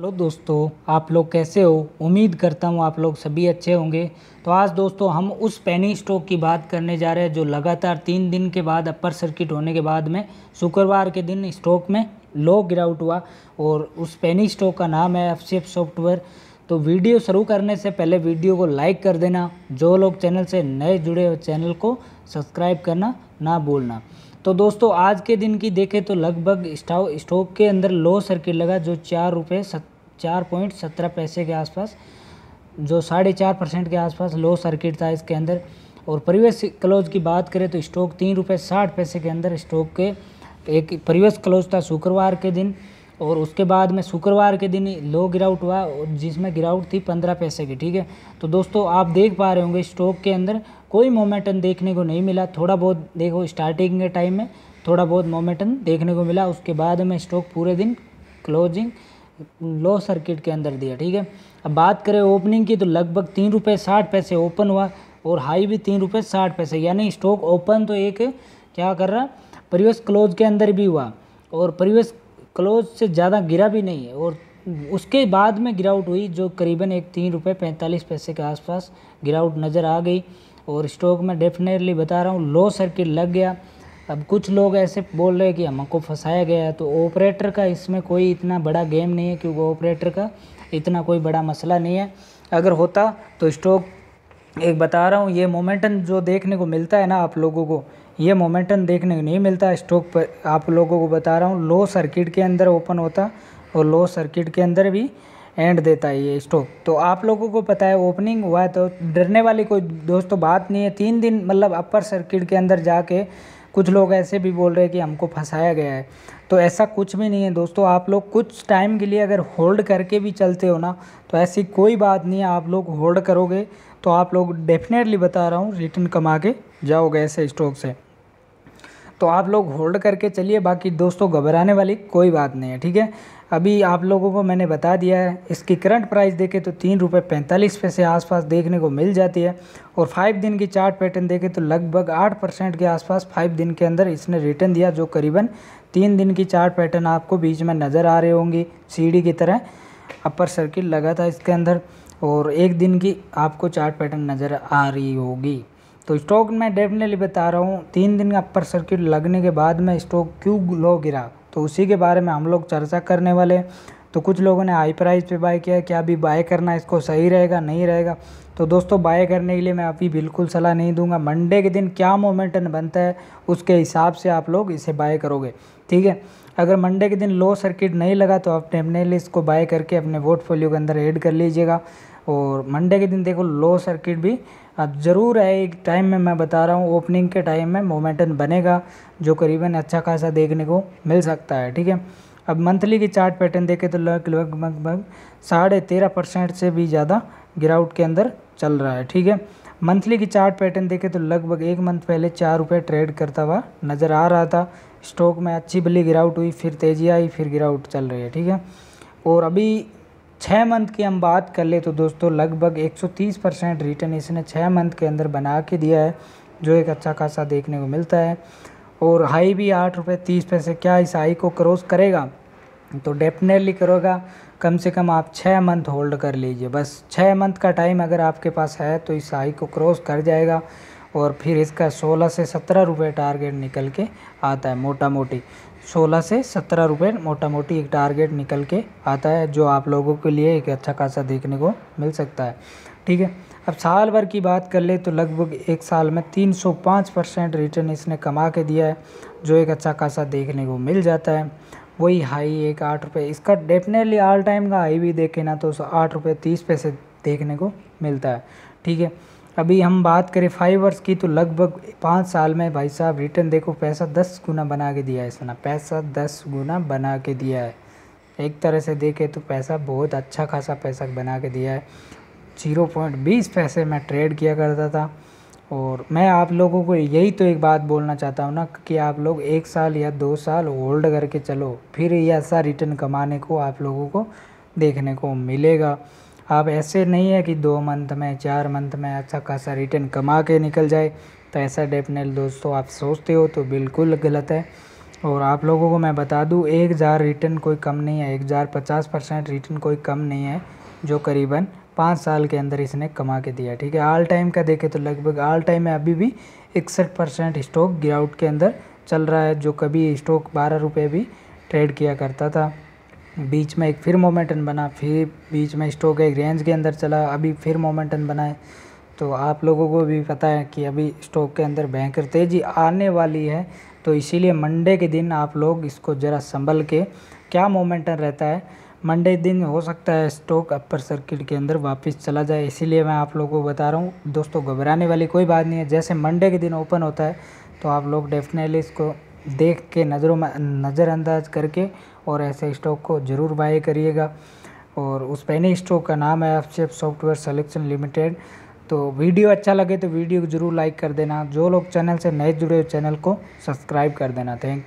hello दोस्तों आप लोग कैसे हो उम्मीद करता हूँ आप लोग सभी अच्छे होंगे तो आज दोस्तों हम उस पेनी स्टॉक की बात करने जा रहे हैं जो लगातार तीन दिन के बाद अपर सर्किट होने के बाद में शुक्रवार के दिन स्टॉक में लो गिरावट हुआ और उस पेनी स्टॉक का नाम है एफ सॉफ्टवेयर तो वीडियो शुरू करने से पहले वीडियो को लाइक कर देना जो लोग चैनल से नए जुड़े हो चैनल को सब्सक्राइब करना ना भूलना तो दोस्तों आज के दिन की देखें तो लगभग स्टाव स्टॉक के अंदर लो सर्किट लगा जो चार रुपये सत चार पॉइंट सत्रह पैसे के आसपास जो साढ़े चार परसेंट के आसपास लो सर्किट था इसके अंदर और परिवेश क्लोज की बात करें तो स्टॉक तीन रुपये साठ पैसे के अंदर स्टॉक के एक परिवेश क्लोज था शुक्रवार के दिन और उसके बाद में शुक्रवार के दिन लो गिरावट हुआ जिसमें गिरावट थी पंद्रह पैसे की ठीक है तो दोस्तों आप देख पा रहे होंगे स्टॉक के अंदर कोई मोमेंटन देखने को नहीं मिला थोड़ा बहुत देखो स्टार्टिंग के टाइम में थोड़ा बहुत मोमेंटन देखने को मिला उसके बाद में स्टॉक पूरे दिन क्लोजिंग लो सर्किट के अंदर दिया ठीक है अब बात करें ओपनिंग की तो लगभग तीन रुपये साठ पैसे ओपन हुआ और हाई भी तीन रुपये साठ पैसे यानी स्टॉक ओपन तो एक क्या कर रहा प्रीवियस क्लोज के अंदर भी हुआ और प्रीवियस क्लोज से ज़्यादा गिरा भी नहीं है और उसके बाद में गिरावट हुई जो करीबन एक तीन रुपये पैंतालीस पैसे के आसपास गिरावट नज़र आ गई और स्टॉक में डेफिनेटली बता रहा हूँ लो सर्किट लग गया अब कुछ लोग ऐसे बोल रहे हैं कि हमको फंसाया गया है तो ऑपरेटर का इसमें कोई इतना बड़ा गेम नहीं है क्योंकि ऑपरेटर का इतना कोई बड़ा मसला नहीं है अगर होता तो स्टॉक एक बता रहा हूँ ये मोमेंटम जो देखने को मिलता है ना आप लोगों को ये मोमेंटम देखने को नहीं मिलता स्टॉक पर आप लोगों को बता रहा हूँ लो सर्किट के अंदर ओपन होता और लो सर्किट के अंदर भी एंड देता है ये स्टॉक तो आप लोगों को पता है ओपनिंग हुआ है तो डरने वाली कोई दोस्तों तो बात नहीं है तीन दिन मतलब अपर सर्किट के अंदर जाके कुछ लोग ऐसे भी बोल रहे हैं कि हमको फंसाया गया है तो ऐसा कुछ भी नहीं है दोस्तों आप लोग कुछ टाइम के लिए अगर होल्ड करके भी चलते हो ना तो ऐसी कोई बात नहीं है आप लोग होल्ड करोगे तो आप लोग डेफिनेटली बता रहा हूँ रिटर्न कमा के जाओगे ऐसे स्टॉक से तो आप लोग होल्ड करके चलिए बाकी दोस्तों घबराने वाली कोई बात नहीं है ठीक है अभी आप लोगों को मैंने बता दिया है इसकी करंट प्राइस देखें तो तीन रुपये पैंतालीस पैसे आसपास देखने को मिल जाती है और फाइव दिन की चार्ट पैटर्न देखें तो लगभग आठ परसेंट के आसपास फाइव दिन के अंदर इसने रिटर्न दिया जो करीबन तीन दिन की चार्ट पैटर्न आपको बीच में नज़र आ रही होंगी सीढ़ी की तरह अपर सर्किट लगा था इसके अंदर और एक दिन की आपको चार्ट पैटर्न नज़र आ रही होगी तो स्टॉक मैं डेफिनेटली बता रहा हूँ तीन दिन का अपर सर्किट लगने के बाद में स्टॉक क्यों लो गिरा तो उसी के बारे में हम लोग चर्चा करने वाले तो कुछ लोगों ने हाई प्राइस पे बाय किया क्या अभी बाय करना इसको सही रहेगा नहीं रहेगा तो दोस्तों बाय करने के लिए मैं अभी बिल्कुल सलाह नहीं दूंगा मंडे के दिन क्या मोमेंटन बनता है उसके हिसाब से आप लोग इसे बाय करोगे ठीक है अगर मंडे के दिन लो सर्किट नहीं लगा तो आप लिस्ट इसको बाय करके अपने पोर्टफोलियो के अंदर ऐड कर लीजिएगा और मंडे के दिन देखो लो सर्किट भी अब ज़रूर है एक टाइम में मैं बता रहा हूँ ओपनिंग के टाइम में मोमेंटम बनेगा जो करीबन अच्छा खासा देखने को मिल सकता है ठीक है अब मंथली की चार्ट पैटर्न देखें तो लगभग लगभग साढ़े तेरह परसेंट से भी ज़्यादा गिरावट के अंदर चल रहा है ठीक है मंथली की चार्ट पैटर्न देखें तो लगभग एक मंथ पहले चार रुपये ट्रेड करता हुआ नज़र आ रहा था स्टॉक में अच्छी बली गिरावट हुई फिर तेज़ी आई फिर गिरावट चल रही है ठीक है और अभी छः मंथ की हम बात कर ले तो दोस्तों लगभग 130 परसेंट रिटर्न इसने छः मंथ के अंदर बना के दिया है जो एक अच्छा खासा देखने को मिलता है और हाई भी आठ रुपये तीस पैसे क्या इस हाई को क्रॉस करेगा तो डेफिनेटली करोगा कम से कम आप छः मंथ होल्ड कर लीजिए बस छः मंथ का टाइम अगर आपके पास है तो इस हाई को क्रॉस कर जाएगा और फिर इसका सोलह से सत्रह रुपये टारगेट निकल के आता है मोटा मोटी सोलह से सत्रह रुपये मोटा मोटी एक टारगेट निकल के आता है जो आप लोगों के लिए एक अच्छा खासा देखने को मिल सकता है ठीक है अब साल भर की बात कर ले तो लगभग एक साल में 305 परसेंट रिटर्न इसने कमा के दिया है जो एक अच्छा खासा देखने को मिल जाता है वही हाई एक आठ रुपये इसका डेफिनेटली ऑल टाइम का हाई भी देखे ना तो आठ रुपये तीस पैसे देखने को मिलता है ठीक है अभी हम बात करें फाइव वर्ष की तो लगभग पाँच साल में भाई साहब रिटर्न देखो पैसा दस गुना बना के दिया है इसने पैसा दस गुना बना के दिया है एक तरह से देखे तो पैसा बहुत अच्छा खासा पैसा बना के दिया है जीरो पॉइंट बीस पैसे मैं ट्रेड किया करता था और मैं आप लोगों को यही तो एक बात बोलना चाहता हूँ ना कि आप लोग एक साल या दो साल होल्ड करके चलो फिर ऐसा रिटर्न कमाने को आप लोगों को देखने को मिलेगा आप ऐसे नहीं है कि दो मंथ में चार मंथ में अच्छा खासा रिटर्न कमा के निकल जाए तो ऐसा डेफिनेट दोस्तों आप सोचते हो तो बिल्कुल गलत है और आप लोगों को मैं बता दूँ एक हज़ार रिटर्न कोई कम नहीं है एक हज़ार पचास परसेंट रिटर्न कोई कम नहीं है जो करीबन पाँच साल के अंदर इसने कमा के दिया ठीक है ऑल टाइम का देखें तो लगभग ऑल टाइम में अभी भी इकसठ परसेंट स्टॉक गिरावट के अंदर चल रहा है जो कभी स्टॉक बारह रुपये भी ट्रेड किया करता था बीच में एक फिर मोमेंटन बना फिर बीच में स्टॉक एक रेंज के अंदर चला अभी फिर मोमेंटन बनाए तो आप लोगों को भी पता है कि अभी स्टॉक के अंदर भयंकर तेज़ी आने वाली है तो इसीलिए मंडे के दिन आप लोग इसको ज़रा संभल के क्या मोमेंटन रहता है मंडे दिन हो सकता है स्टॉक अपर सर्किट के अंदर वापस चला जाए इसीलिए मैं आप लोगों को बता रहा हूँ दोस्तों घबराने वाली कोई बात नहीं है जैसे मंडे के दिन ओपन होता है तो आप लोग डेफिनेटली इसको देख के नज़रों में नज़रअंदाज करके और ऐसे स्टॉक को ज़रूर बाय करिएगा और उस पहले स्टॉक का नाम है एफ सॉफ्टवेयर सलेक्शन लिमिटेड तो वीडियो अच्छा लगे तो वीडियो को ज़रूर लाइक कर देना जो लोग चैनल से नए जुड़े हो चैनल को सब्सक्राइब कर देना थैंक यू